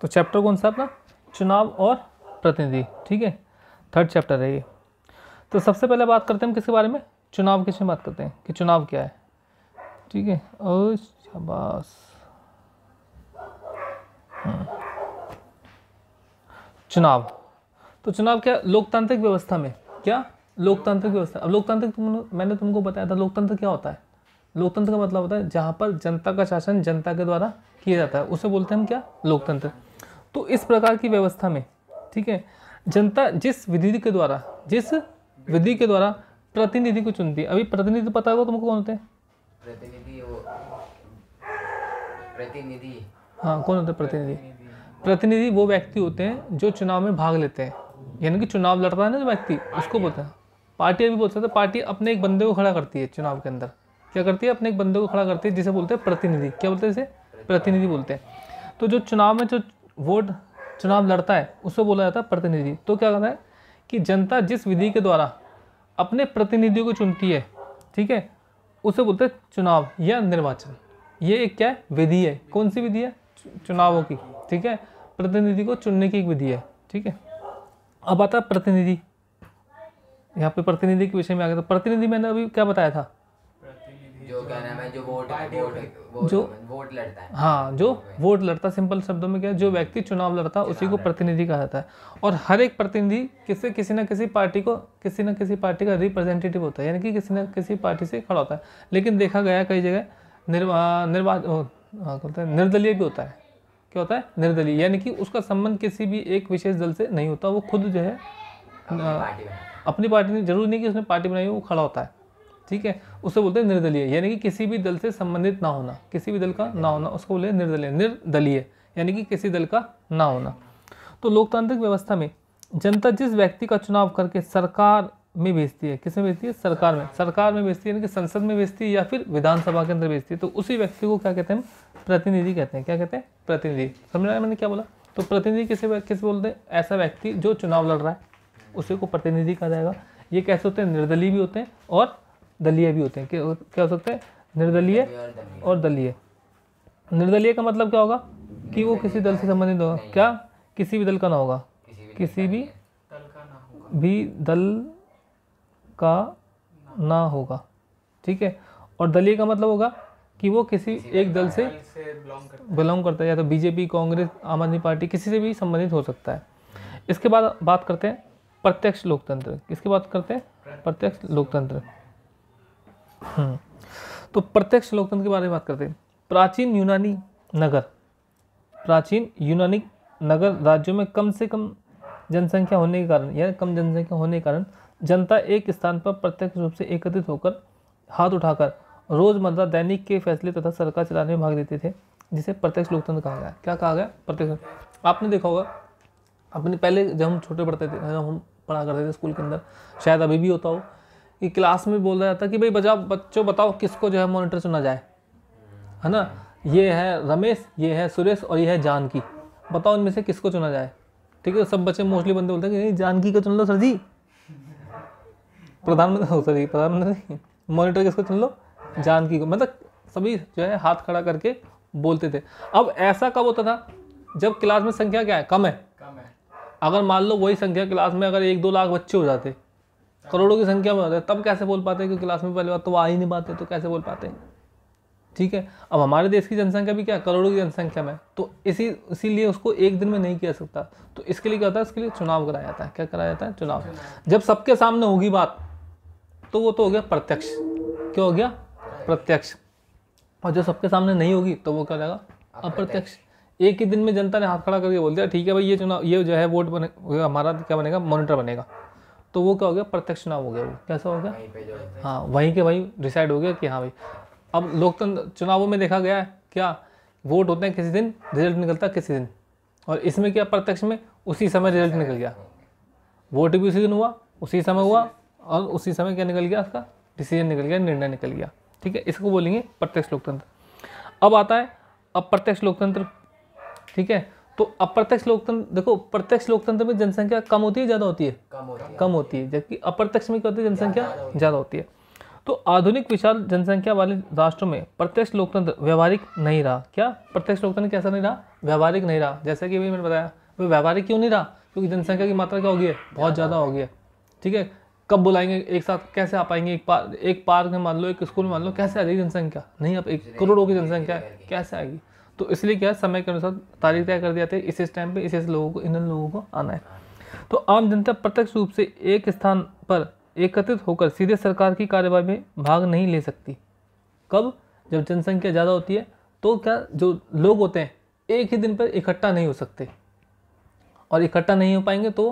तो चैप्टर कौन सा अपना चुनाव और प्रतिनिधि ठीक है थर्ड चैप्टर है ये तो सबसे पहले बात करते हैं हम किसके बारे में चुनाव किस में बात करते हैं कि चुनाव क्या है ठीक है और शाबाश हम्म। चुनाव तो चुनाव क्या लोकतांत्रिक व्यवस्था में क्या लोकतांत्रिक व्यवस्था अब लोकतांत्रिक तुम मैंने तुमको बताया था लोकतंत्र क्या होता है लोकतंत्र का मतलब होता है जहाँ पर जनता का शासन जनता के द्वारा किया जाता है उसे बोलते हैं हम क्या लोकतंत्र तो इस प्रकार की व्यवस्था में ठीक है जनता जिस विधि के द्वारा जिस विधि के द्वारा प्रतिनिधि को चुनती है अभी प्रतिनिधि पता होगा तुमको कौन होते हैं प्रतिनिधि प्रतिनिधि हाँ कौन होता प्रतिनिधि प्रतिनिधि वो व्यक्ति होते हैं जो चुनाव में भाग लेते हैं यानी कि चुनाव लड़ता है ना जो व्यक्ति उसको बोलते हैं पार्टी भी बोल सकते हैं तो पार्टी अपने एक बंदे को खड़ा करती है चुनाव के अंदर क्या करती है अपने एक बंदे को खड़ा करती है जिसे बोलते हैं प्रतिनिधि क्या बोलते हैं इसे प्रतिनिधि बोलते हैं तो जो चुनाव में जो वोट चुनाव लड़ता है उसको बोला जाता है प्रतिनिधि तो क्या कहता है कि जनता जिस विधि के द्वारा अपने प्रतिनिधियों को चुनती है ठीक है उसे बोलते हैं चुनाव या निर्वाचन ये एक क्या है विधि है कौन सी विधि है चुनावों की ठीक है प्रतिनिधि को चुनने की एक विधि है ठीक है अब आता प्रतिनिधि यहाँ पे प्रतिनिधि के विषय में आ गया तो प्रतिनिधि मैंने अभी क्या बताया था जो जो वोट जो वोट लड़ता है हाँ जो वोट लड़ता सिंपल शब्दों में क्या जो व्यक्ति चुनाव लड़ता है उसी को प्रतिनिधि कहा जाता है और हर एक प्रतिनिधि किसी किसी ना किसी पार्टी को किसी ना किसी पार्टी का रिप्रेजेंटेटिव होता है यानी कि किसी ना किसी पार्टी से खड़ा होता है लेकिन देखा गया कई जगह निर्वा निर्वा हाँ, निर्दलीय भी होता है क्या होता है निर्दलीय यानी कि उसका संबंध किसी भी एक विशेष दल से नहीं होता वो खुद जो है अपनी पार्टी में जरूर नहीं कि उसने पार्टी बनाई वो खड़ा होता है ठीक है उसे बोलते हैं निर्दलीय यानी कि किसी भी दल से संबंधित ना होना किसी भी दल का ना होना उसको बोले निर्दलीय निर्दलीय यानी कि किसी दल का ना होना तो लोकतांत्रिक व्यवस्था में जनता जिस व्यक्ति का चुनाव करके सरकार में भेजती है किसमें भेजती है सरकार में सरकार में भेजती है यानी कि संसद में भेजती है या फिर विधानसभा के अंदर भेजती है तो उसी व्यक्ति को क्या कहते हैं हम प्रतिनिधि कहते हैं क्या कहते हैं प्रतिनिधि समझ है मैंने क्या बोला तो प्रतिनिधि किसे किसे बोलते हैं ऐसा व्यक्ति जो चुनाव लड़ रहा है उसी को प्रतिनिधि कहा जाएगा ये कैसे होते हैं निर्दलीय भी होते हैं और दलीय भी होते हैं क्या हो सकते हैं निर्दलीय और दलीय निर्दलीय का मतलब क्या होगा कि वो किसी दल से संबंधित होगा क्या किसी भी दल का ना होगा किसी भी भी दल का ना होगा ठीक है और दलीय का मतलब होगा कि वो किसी एक दल से बिलोंग करता है या तो बीजेपी कांग्रेस आम आदमी पार्टी किसी से भी संबंधित हो सकता है इसके बाद बात करते हैं प्रत्यक्ष लोकतंत्र किसकी बात करते हैं प्रत्यक्ष लोकतंत्र हम्म। तो प्रत्यक्ष लोकतंत्र के बारे में बात करते हैं प्राचीन यूनानी नगर प्राचीन यूनानी नगर राज्यों में कम से कम जनसंख्या होने के कारण या कम जनसंख्या होने के कारण जनता एक स्थान पर प्रत्यक्ष रूप से एकत्रित होकर हाथ उठाकर रोजमर्रा दैनिक के फैसले तथा सरकार चलाने में भाग लेते थे जिसे प्रत्यक्ष लोकतंत्र कहा गया क्या कहा गया प्रत्यक्ष आपने देखा होगा अपने पहले जब हम छोटे पढ़ते थे हम पढ़ा करते थे स्कूल के अंदर शायद अभी भी होता हो कि क्लास में बोल रहा था कि भाई बजा बच्चों बताओ किसको जो है मॉनिटर चुना जाए है ना ये है रमेश ये है सुरेश और ये है जानकी बताओ इनमें से किसको चुना जाए ठीक है सब बच्चे मोस्टली बंदे बोलते हैं कि जानकी को चुन लो सर जी प्रधानमंत्री सर जी प्रधानमंत्री मॉनिटर किसको चुन लो जानकी को मतलब सभी जो है हाथ खड़ा करके बोलते थे अब ऐसा कब होता था जब क्लास में संख्या क्या है कम है, कम है। अगर मान लो वही संख्या क्लास में अगर एक दो लाख बच्चे हो जाते हाँ। करोड़ों की संख्या में होता है तब कैसे बोल पाते हैं क्योंकि क्लास में पहली बात तो आ ही नहीं पाते तो कैसे बोल पाते हैं ठीक है अब हमारे देश की जनसंख्या भी क्या करोड़ों की जनसंख्या में तो इसी इसीलिए उसको एक दिन में नहीं किया सकता तो इसके लिए क्या होता है इसके लिए चुनाव कराया जाता है क्या कराया जाता है चुनाव जब सबके सामने होगी बात तो वो तो हो गया प्रत्यक्ष क्या हो गया प्रत्यक्ष और जो सबके सामने नहीं होगी तो वो क्या हो जाएगा अप्रत्यक्ष एक ही दिन में जनता ने हाथ खड़ा करके बोल दिया ठीक है भाई ये चुनाव ये जो है वोट बने हमारा क्या बनेगा मॉनिटर बनेगा तो वो क्या हो गया प्रत्यक्ष चुनाव हो गया वो कैसा हो गया हाँ वहीं के वहीं डिसाइड हो गया कि हाँ भाई अब लोकतंत्र चुनावों में देखा गया है क्या वोट होते हैं किसी दिन रिजल्ट निकलता किसी दिन और इसमें क्या प्रत्यक्ष में उसी समय रिजल्ट निकल गया वोट भी उसी दिन हुआ उसी समय हुआ और उसी समय क्या निकल गया उसका डिसीजन निकल गया निर्णय निकल गया ठीक है इसको बोलेंगे प्रत्यक्ष लोकतंत्र अब आता है अप्रत्यक्ष लोकतंत्र ठीक है तो अप्रत्यक्ष लोकतंत्र देखो प्रत्यक्ष लोकतंत्र में जनसंख्या कम होती है ज़्यादा होती है कम होती है कम होती है जबकि अप्रत्यक्ष में क्या होती है जनसंख्या ज़्यादा होती है तो आधुनिक विशाल जनसंख्या वाले राष्ट्रों में प्रत्यक्ष लोकतंत्र व्यवहारिक नहीं रहा क्या प्रत्यक्ष लोकतंत्र कैसा नहीं रहा व्यवहारिक नहीं रहा जैसा कि अभी मैंने बताया वो व्यवहारिक क्यों नहीं रहा क्योंकि जनसंख्या की मात्रा क्या होगी है बहुत ज़्यादा होगी है ठीक है कब बुलाएंगे एक साथ कैसे आ पाएंगे एक पार्क एक पार्क में मान लो एक स्कूल में मान लो कैसे आ जाएगी जनसंख्या नहीं आप एक करोड़ों की जनसंख्या कैसे आएगी तो इसलिए क्या समय के अनुसार तारीख तय कर दिया जाती है इस इस टाइम पे इस इस लोगों को इन लोगों को आना है तो आम जनता प्रत्यक्ष रूप से एक स्थान पर एकत्रित होकर सीधे सरकार की कार्यवाही में भाग नहीं ले सकती कब जब जनसंख्या ज़्यादा होती है तो क्या जो लोग होते हैं एक ही दिन पर इकट्ठा नहीं हो सकते और इकट्ठा नहीं हो पाएंगे तो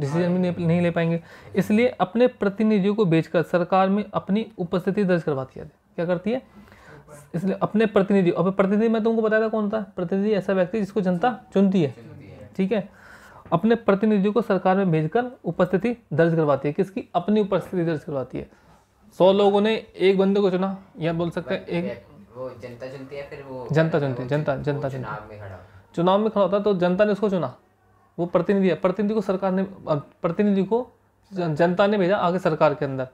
डिसीजन भी नहीं, ले पाएंगे इसलिए अपने प्रतिनिधियों को भेजकर सरकार में अपनी उपस्थिति दर्ज करवाती है क्या करती है इसलिए अपने प्रतिनिधि अब प्रतिनिधि मैं तुमको बताया था कौन था प्रतिनिधि ऐसा व्यक्ति जिसको जनता चुनती है ठीक है अपने प्रतिनिधियों को सरकार में भेजकर उपस्थिति दर्ज करवाती है किसकी अपनी उपस्थिति दर्ज करवाती है सौ लोगों ने एक बंदे को चुना या बोल सकते हैं एक वो जनता चुनती है फिर वो जनता चुनती है जनता जनता चुनती है चुनाव में खड़ा होता है तो जनता ने उसको चुना वो प्रतिनिधि है प्रतिनिधि को सरकार ने प्रतिनिधि को जनता ने भेजा आगे सरकार के अंदर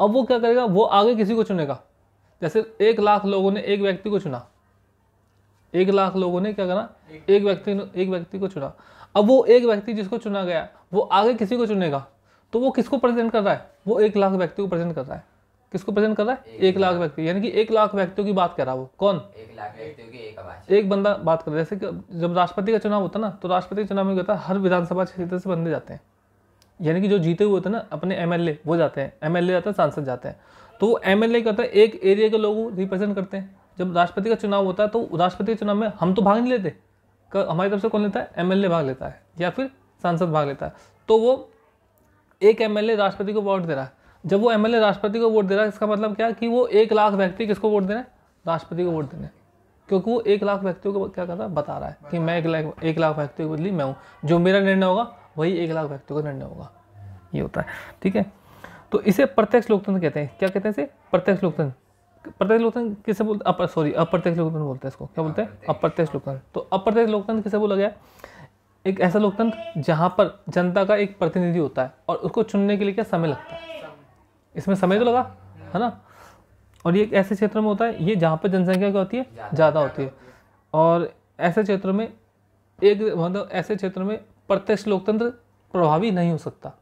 अब वो क्या करेगा वो आगे किसी को चुनेगा जैसे एक लाख लोगों ने एक व्यक्ति को चुना एक लाख लोगों ने क्या करा एक व्यक्ति एक व्यक्ति को चुना अब वो एक व्यक्ति जिसको चुना गया वो आगे किसी को चुनेगा तो वो किसको प्रेजेंट कर रहा है वो एक लाख व्यक्ति को प्रेजेंट कर रहा है किसको प्रेजेंट कर रहा है एक, एक लाख व्यक्ति यानी कि एक लाख व्यक्तियों की बात कर रहा है वो कौन एक लाख व्यक्तियों की एक आवाज एक बंदा बात कर रहा है जैसे कि जब राष्ट्रपति का चुनाव होता ना तो राष्ट्रपति चुनाव में होता है हर विधानसभा क्षेत्र से बंदे जाते हैं यानी कि जो जीते हुए होते हैं ना अपने एम वो जाते हैं एम जाते हैं सांसद जाते हैं तो एम ए करता है एक एरिया के लोग रिप्रेजेंट करते हैं जब राष्ट्रपति का चुनाव होता है तो राष्ट्रपति के चुनाव में हम तो भाग नहीं लेते हमारी तरफ से कौन लेता है एमएलए भाग लेता है या फिर सांसद भाग लेता है तो वो एक एमएलए राष्ट्रपति को वोट दे रहा है जब वो एमएलए राष्ट्रपति को वोट दे रहा है इसका मतलब क्या कि वो एक लाख व्यक्ति किसको वोट दे रहे हैं राष्ट्रपति को वोट देने क्योंकि वो एक लाख व्यक्तियों को क्या कर रहा है बता रहा है कि मैं एक लाख एक लाख व्यक्तियों के बदली मैं हूँ जो मेरा निर्णय होगा वही एक लाख व्यक्तियों का निर्णय होगा ये होता है ठीक है तो इसे प्रत्यक्ष लोकतंत्र कहते हैं क्या कहते हैं इसे प्रत्यक्ष लोकतंत्र प्रत्यक्ष लोकतंत्र किसे बोलते सॉरी अप्रत्यक्ष लोकतंत्र बोलते हैं इसको क्या बोलते हैं हाँ, अप्रत्यक्ष लोकतंत्र तो अप्रत्यक्ष लोकतंत्र किसे बोला गया एक ऐसा लोकतंत्र जहाँ पर जनता का एक प्रतिनिधि होता है और उसको चुनने के लिए क्या समय लगता है इसमें समय तो लगा है ना और ये एक ऐसे क्षेत्र में होता है ये जहाँ पर जनसंख्या क्या होती है ज़्यादा होती है और ऐसे क्षेत्र में एक मतलब ऐसे क्षेत्र में प्रत्यक्ष लोकतंत्र प्रभावी नहीं हो सकता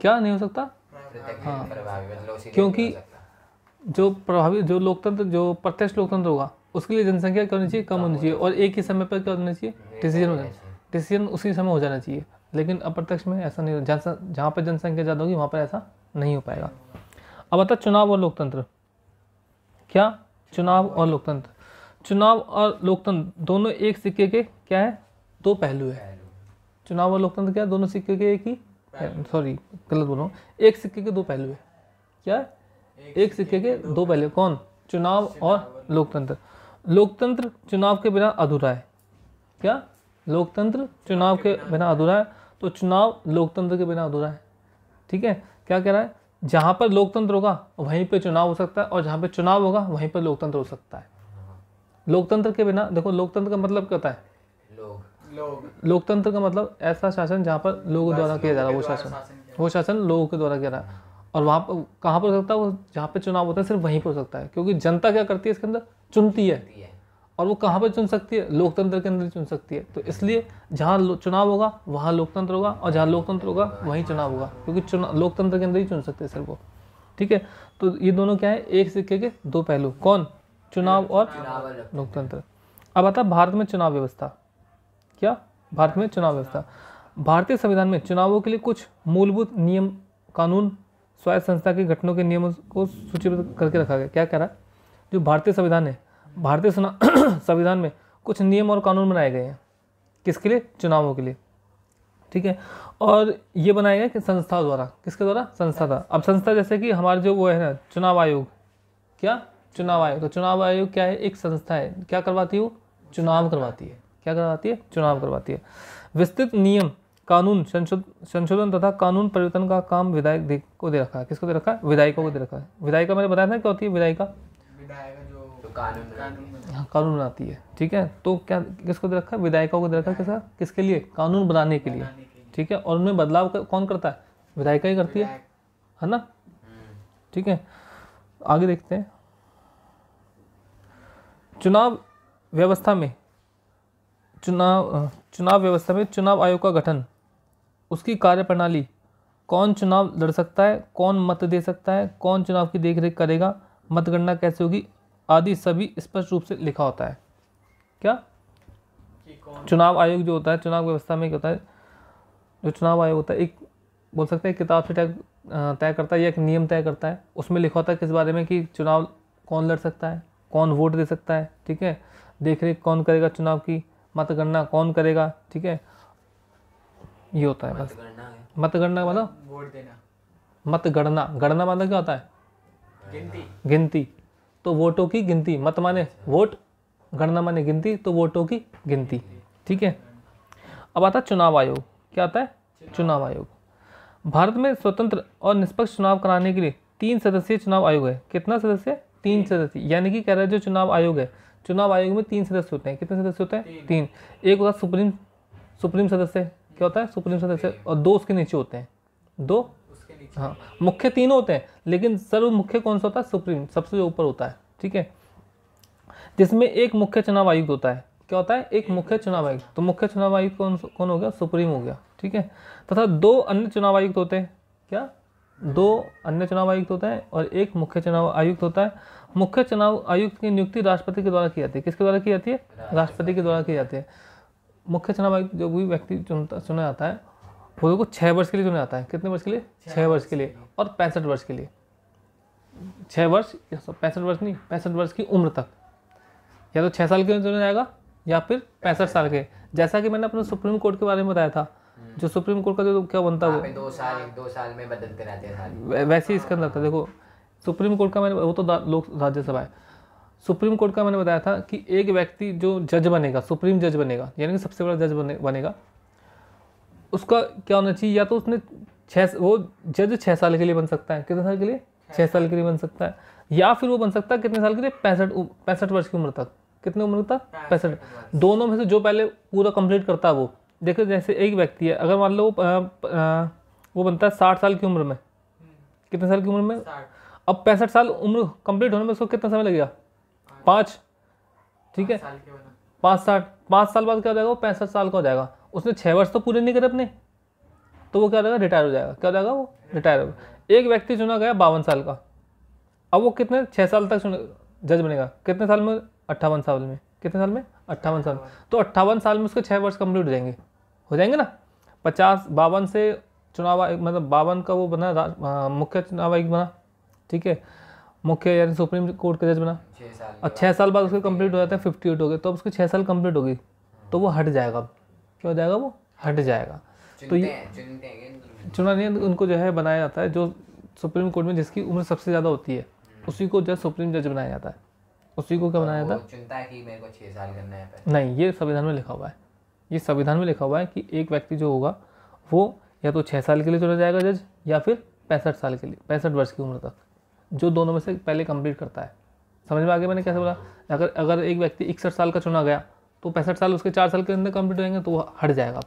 क्या नहीं हो सकता हाँ क्योंकि जो प्रभावी जो लोकतंत्र जो प्रत्यक्ष लोकतंत्र होगा उसके लिए जनसंख्या क्या होनी चाहिए कम होनी चाहिए और एक ही समय पर क्या होना चाहिए डिसीजन हो होना डिसीजन उसी समय हो जाना चाहिए लेकिन अप्रत्यक्ष में ऐसा नहीं होगा जहाँ पर जनसंख्या ज़्यादा होगी वहाँ पर ऐसा नहीं हो पाएगा अब आता चुनाव और लोकतंत्र क्या चुनाव और लोकतंत्र चुनाव और लोकतंत्र दोनों एक सिक्के के क्या है दो पहलू है चुनाव और लोकतंत्र क्या दोनों सिक्के के एक ही सॉरी गलत बोल रहा हूँ एक सिक्के के दो पहलू है क्या एक, सिक्के के दो पहलू कौन चुनाव और लोकतंत्र लोकतंत्र चुनाव के बिना अधूरा है क्या लोकतंत्र चुनाव के बिना अधूरा है तो चुनाव लोकतंत्र के बिना अधूरा है ठीक है क्या कह रहा है जहाँ पर लोकतंत्र होगा वहीं पर चुनाव हो सकता है और जहाँ पर चुनाव होगा वहीं पर लोकतंत्र हो सकता है हाँ। लोकतंत्र के बिना देखो लोकतंत्र का मतलब क्या होता है लोकतंत्र का मतलब ऐसा शासन जहाँ पर लोगों द्वारा किया जा रहा है वो शासन वो शासन लोगों के द्वारा किया जा रहा है और वहाँ पर कहाँ पर हो सकता है वो जहाँ पर चुनाव होता है सिर्फ वहीं पर हो सकता है क्योंकि जनता क्या करती है इसके अंदर चुनती है और वो कहाँ पर चुन सकती है लोकतंत्र के अंदर चुन सकती है तो इसलिए जहाँ चुनाव होगा वहाँ लोकतंत्र होगा और जहाँ लोकतंत्र होगा वहीं चुनाव होगा क्योंकि चुनाव लोकतंत्र के अंदर ही चुन सकते हैं सिर्फ वो ठीक है तो ये दोनों क्या है एक सिक्के के दो पहलू कौन चुनाव और लोकतंत्र अब आता भारत में चुनाव व्यवस्था क्या भारत में चुनाव व्यवस्था भारतीय संविधान में चुनावों के लिए कुछ मूलभूत नियम कानून स्वायत्त संस्था के घटनों के नियमों को सूचीबद्ध करके रखा गया क्या कह रहा है जो भारतीय संविधान है भारतीय संविधान में कुछ नियम और कानून बनाए गए हैं किसके लिए चुनावों के लिए ठीक है और ये बनाया गया कि संस्था द्वारा किसके द्वारा संस्था था अब संस्था जैसे कि हमारे जो वो है ना चुनाव आयोग क्या चुनाव आयोग तो चुनाव आयोग क्या है एक संस्था है क्या करवाती है वो चुनाव करवाती है क्या करवाती है चुनाव करवाती है विस्तृत नियम कानून संशोधन तथा कानून परिवर्तन का काम विधायक को दे रखा है किसको दे रखा है विधायिका को दे रखा है विधायिका मैंने बताया था क्या होती है विधायिका कानून हाँ, कानून बनाती है ठीक है तो क्या किसको दे रखा है विधायिका को दे रखा है किसका किसके लिए कानून बनाने के लिए ठीक है और उनमें बदलाव कौन करता है विधायिका ही करती है है ना ठीक है आगे देखते हैं चुनाव व्यवस्था में चुनाव चुनाव व्यवस्था में चुनाव आयोग का गठन उसकी कार्यप्रणाली कौन चुनाव लड़ सकता है कौन मत दे सकता है कौन चुनाव की देखरेख करेगा मतगणना कैसे होगी आदि सभी स्पष्ट रूप से लिखा होता है क्या चुनाव आयोग जो होता है चुनाव व्यवस्था में क्या होता है जो चुनाव आयोग होता है एक बोल सकते हैं किताब से तय तय करता है या एक नियम तय करता है उसमें लिखा होता है किस बारे में कि चुनाव कौन लड़ सकता है कौन वोट दे सकता है ठीक है देख रेख कौन करेगा चुनाव की मतगणना कौन करेगा ठीक है ये होता है बस मतगणना मतलब वोट देना मतगणना गणना मतलब क्या होता है गिनती गिनती तो वोटों की गिनती मत माने वोट गणना माने गिनती तो वोटों की गिनती ठीक है अब आता है चुनाव आयोग क्या आता है चुनाव आयोग भारत में स्वतंत्र और निष्पक्ष चुनाव कराने के लिए तीन सदस्यीय चुनाव आयोग है कितना सदस्य तीन सदस्य यानी कि कह रहे जो चुनाव आयोग है चुनाव आयोग में तीन सदस्य होते हैं कितने सदस्य होते हैं तीन एक होता सुप्रीम सुप्रीम सदस्य क्या होता है सुप्रीम सदस्य और दो उसके नीचे होते हैं दो हाँ मुख्य तीन होते हैं लेकिन सर्व मुख्य कौन सा होता है सुप्रीम सबसे ऊपर होता है ठीक है जिसमें एक मुख्य चुनाव आयुक्त होता है क्या होता है एक मुख्य चुनाव आयुक्त तो मुख्य चुनाव आयुक्त कौन कौन हो गया सुप्रीम हो गया ठीक है तथा दो अन्य चुनाव आयुक्त होते हैं क्या दो अन्य चुनाव आयुक्त होते हैं और एक मुख्य चुनाव आयुक्त होता है मुख्य चुनाव आयुक्त की नियुक्ति राष्ट्रपति के द्वारा की जाती है किसके द्वारा की जाती है राष्ट्रपति के द्वारा की जाती है मुख्य चुनाव आयुक्त जो भी व्यक्ति चुनता चुना जाता है वो लोग को छः वर्ष के लिए चुना जाता है कितने वर्ष के लिए छः वर्ष के लिए और पैंसठ वर्ष के लिए छः वर्ष पैंसठ वर्ष नहीं पैंसठ वर्ष की उम्र तक या तो छः साल के चुना जाएगा या फिर पैंसठ साल के जैसा कि मैंने अपने सुप्रीम कोर्ट के बारे में बताया था हम्म। जो सुप्रीम कोर्ट का जो क्या बनता है हाँ दो साल दो साल में बदल रहते हैं वैसे ही इसके अंदर था देखो सुप्रीम कोर्ट का मैंने वो तो लोक राज्यसभा है सुप्रीम कोर्ट का मैंने बताया था कि एक व्यक्ति जो जज बनेगा सुप्रीम जज बनेगा यानी कि सबसे बड़ा जज बने बनेगा उसका क्या होना चाहिए या तो उसने छः वो जज छः साल के लिए बन सकता है कितने साल के लिए छः साल के लिए बन सकता है या फिर वो बन सकता है कितने साल के लिए पैंसठ पैंसठ वर्ष की उम्र तक कितने उम्र तक पैंसठ दोनों में से जो पहले पूरा कंप्लीट करता है वो देखो जैसे एक व्यक्ति है अगर मान लो वो बनता है साठ साल की उम्र में हम्म। कितने साल की उम्र में अब पैंसठ साल उम्र कंप्लीट होने में उसको कितना समय लगेगा पाँच ठीक है पाँच साठ पाँच साल बाद क्या हो जाएगा वो पैंसठ साल का हो जाएगा उसने छः वर्ष तो पूरे नहीं करे अपने तो वो क्या हो जाएगा रिटायर हो जाएगा क्या हो जाएगा वो रिटायर हो एक व्यक्ति चुना गया बावन साल का अब वो कितने छः साल तक जज बनेगा कितने साल में अट्ठावन साल में कितने साल में अट्ठावन साल तो अट्ठावन साल में उसके छः वर्ष कंप्लीट हो जाएंगे हो जाएंगे ना पचास बावन से चुनाव आयोग मतलब बावन का वो बना मुख्य चुनाव आयुक्त बना ठीक है मुख्य यानी सुप्रीम कोर्ट का जज बना और छः साल बाद उसके कंप्लीट हो जाता है फिफ्टी एट हो गए तो अब उसकी छः साल कंप्लीट होगी हाँ। तो वो हट जाएगा क्या हो जाएगा वो हट जाएगा तो ये चुनाव नहीं उनको जो है बनाया जाता है जो सुप्रीम कोर्ट में जिसकी उम्र सबसे ज़्यादा होती है हम्म। उसी को जज सुप्रीम जज बनाया जाता है उसी को क्या बनाया जाता है नहीं ये संविधान में लिखा हुआ है ये संविधान में लिखा हुआ है कि एक व्यक्ति जो होगा वो या तो छः साल के लिए चुना जाएगा जज या फिर पैंसठ साल के लिए पैंसठ वर्ष की उम्र तक जो दोनों में से पहले कंप्लीट करता है समझ में आगे मैंने कैसे बोला अगर अगर एक व्यक्ति इकसठ साल का चुना गया तो पैंसठ साल उसके चार साल के अंदर कंप्लीट रहेंगे तो वो हट जाएगा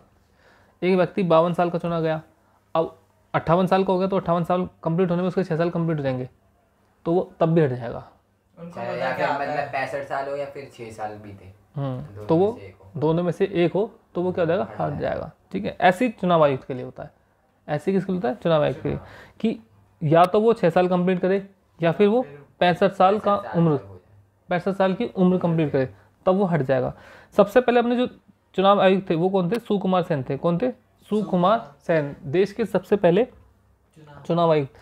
एक व्यक्ति बावन साल का चुना गया अब अट्ठावन साल का हो गया तो अट्ठावन साल कंप्लीट होने में उसके छः साल कंप्लीट रहेंगे तो वो तब भी हट जाएगा मतलब मतलब पैंसठ साल हो या फिर छः साल भी थे हम्म, तो वो दोनों में से एक हो तो वो क्या हो जाएगा हार जाएगा ठीक है ऐसे चुनाव आयुक्त के लिए होता है ऐसे किसके लिए होता है चुनाव आयुक्त के लिए कि या तो वो छः साल कंप्लीट करे या फिर वो पैंसठ साल का उम्र पैंसठ साल की उम्र कंप्लीट करे तब वो हट जाएगा सबसे पहले अपने जो चुनाव आयुक्त थे वो कौन थे सुकुमार सेन थे कौन थे सुकुमार सेन देश के सबसे पहले चुनाव आयुक्त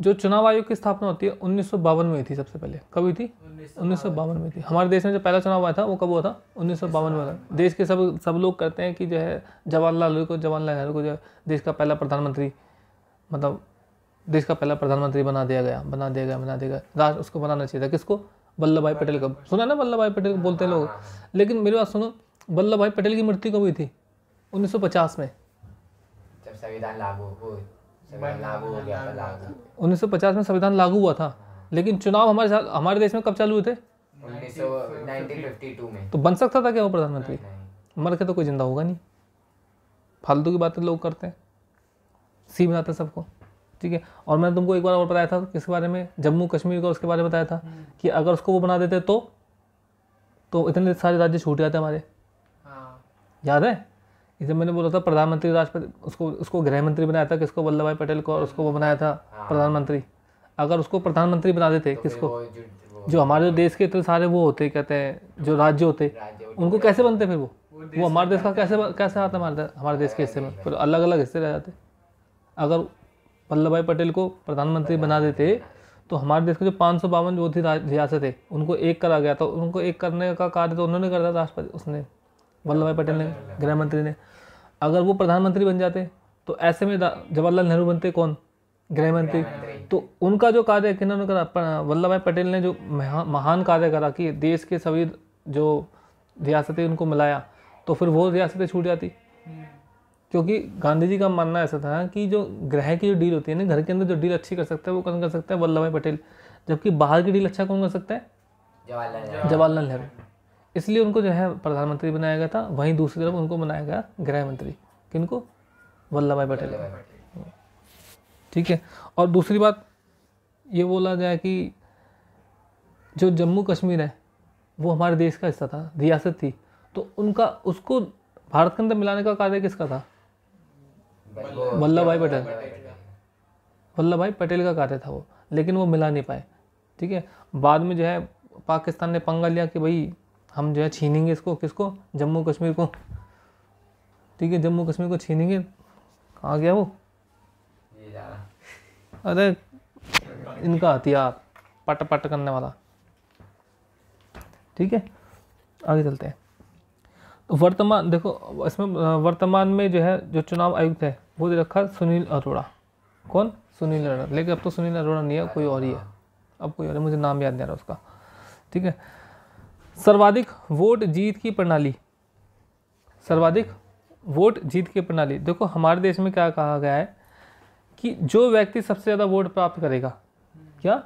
जो चुनाव आयोग की स्थापना होती है उन्नीस में हुई थी सबसे पहले कब हुई थी उन्नीस में थी हमारे देश में जो पहला चुनाव आया था वो कब हुआ था उन्नीस में था देश के सब सब लोग कहते हैं कि जो है जवाहरलाल नेहरू को जवाहरलाल नेहरू को जो है देश का पहला प्रधानमंत्री मतलब देश का पहला प्रधानमंत्री बना दिया गया बना दिया गया बना दिया गया उसको बनाना चाहिए था किसको वल्लभ भाई पटेल का सुना ना वल्लभ भाई पटेल बोलते हैं लोग लेकिन मेरी बात सुनो वल्लभ भाई पटेल की मृत्यु कब हुई थी उन्नीस में जब संविधान लागू उन्नीस सौ पचास में संविधान लागू हुआ था लेकिन चुनाव हमारे साथ हमारे देश में कब चालू हुए थे 1952 में तो बन सकता था क्या वो प्रधानमंत्री मर के तो कोई जिंदा होगा नहीं फालतू की बातें लोग करते हैं सी बनाते सबको ठीक है और मैंने तुमको एक बार और बताया था किसके बारे में जम्मू कश्मीर का उसके बारे में बताया था हम्म। कि अगर उसको वो बना देते तो तो इतने सारे राज्य छूट जाते हमारे हाँ। याद है इसे मैंने बोला था प्रधानमंत्री राष्ट्रपति उसको उसको गृह मंत्री बनाया था किसको वल्लभ भाई पटेल को और उसको वो बनाया था हाँ। प्रधानमंत्री अगर उसको प्रधानमंत्री बना देते तो किसको जो हमारे जो देश के इतने सारे वो होते कहते हैं जो राज्य होते उनको कैसे बनते फिर वो वो हमारे देश का कैसे कैसे आता हमारे हमारे देश के हिस्से में फिर अलग अलग हिस्से रह जाते अगर वल्लभ भाई पटेल को प्रधानमंत्री बना देते तो हमारे देश के जो पाँच सौ बावन जो थी रियासतें उनको एक करा गया था उनको एक करने का कार्य तो उन्होंने कर दिया राष्ट्रपति उसने वल्लभ भाई पटेल ने गृह मंत्री ने अगर वो प्रधानमंत्री बन जाते तो ऐसे में जवाहरलाल नेहरू बनते कौन गृह मंत्री तो उनका जो कार्य कि उन्होंने करा वल्लभ भाई पटेल ने जो महान कार्य करा कि देश के सभी जो रियासतें उनको मिलाया तो फिर वो रियासतें छूट जाती क्योंकि गांधी जी का मानना ऐसा था कि जो ग्रह की जो डील होती है ना घर के अंदर जो डील अच्छी कर सकता है वो कौन कर सकता है वल्लभ भाई पटेल जबकि बाहर की डील अच्छा कौन कर सकता है जवाहरलाल नेहरू इसलिए उनको जो है प्रधानमंत्री बनाया गया था वहीं दूसरी तरफ उनको बनाया गया गृह मंत्री किनको वल्लभ भाई पटेल ठीक है और दूसरी बात ये बोला जाए कि जो जम्मू कश्मीर है वो हमारे देश का हिस्सा था रियासत थी तो उनका उसको भारत के अंदर मिलाने का कार्य किसका था वल्लभ भाई पटेल वल्लभ भाई पटेल का कार्य था वो लेकिन वो मिला नहीं पाए ठीक है बाद में जो है पाकिस्तान ने पंगा लिया कि भाई हम जो है छीनेंगे इसको किसको जम्मू कश्मीर को ठीक है जम्मू कश्मीर को छीनेंगे कहाँ गया वो अरे इनका हथियार पट पट करने वाला ठीक है आगे चलते हैं तो वर्तमान देखो इसमें वर्तमान में जो है जो चुनाव आयुक्त है वो दे रखा सुनील अरोड़ा कौन सुनील अरोड़ा लेकिन अब तो सुनील अरोड़ा नहीं है कोई और ही है अब कोई और है मुझे नाम याद नहीं आ रहा उसका ठीक है सर्वाधिक वोट जीत की प्रणाली सर्वाधिक वोट जीत की प्रणाली देखो हमारे देश में क्या कहा गया है कि जो व्यक्ति सबसे ज़्यादा वोट प्राप्त करेगा क्या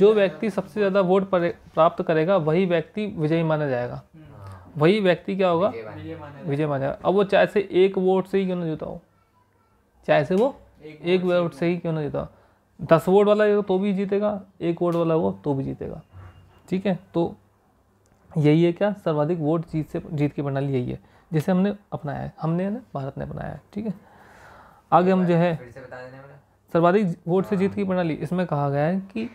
जो व्यक्ति सबसे ज़्यादा वोट प्राप्त करेगा वही व्यक्ति विजयी माना जाएगा हाँ। वही व्यक्ति क्या होगा विजय माना जाएगा अब वो चाहे से एक वोट से ही क्यों ना जीता हो चाहे से वो एक वोट से ही क्यों ना जीता दस वोट वाला तो भी जीतेगा एक वोट वाला वो तो भी जीतेगा ठीक है तो यही है क्या सर्वाधिक वोट जीत से जीत की प्रणाली यही है जिसे हमने अपनाया है हमने ना भारत ने अपनाया है ठीक है आगे हम जो है सर्वाधिक वोट से जीत की हाँ। प्रणाली इसमें कहा गया है कि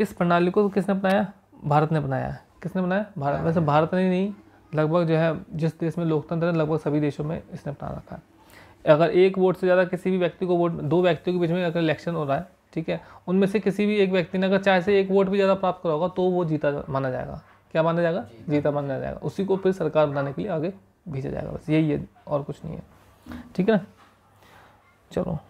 इस प्रणाली को किसने अपनाया भारत ने अपनाया है किसने बनाया भारत हाँ। वैसे भारत ने नहीं लगभग जो है जिस देश में लोकतंत्र है लगभग सभी देशों में इसने अपना रखा है अगर एक वोट से ज़्यादा किसी भी व्यक्ति को वोट दो व्यक्तियों के बीच में अगर इलेक्शन हो रहा है ठीक है उनमें से किसी भी एक व्यक्ति ने अगर चाहे से एक वोट भी ज़्यादा प्राप्त करा होगा तो वो जीता माना जाएगा क्या माना जाएगा जीता हाँ। माना जाएगा उसी को फिर सरकार बनाने के लिए आगे भेजा जाएगा बस यही है और कुछ नहीं है ठीक है ना चलो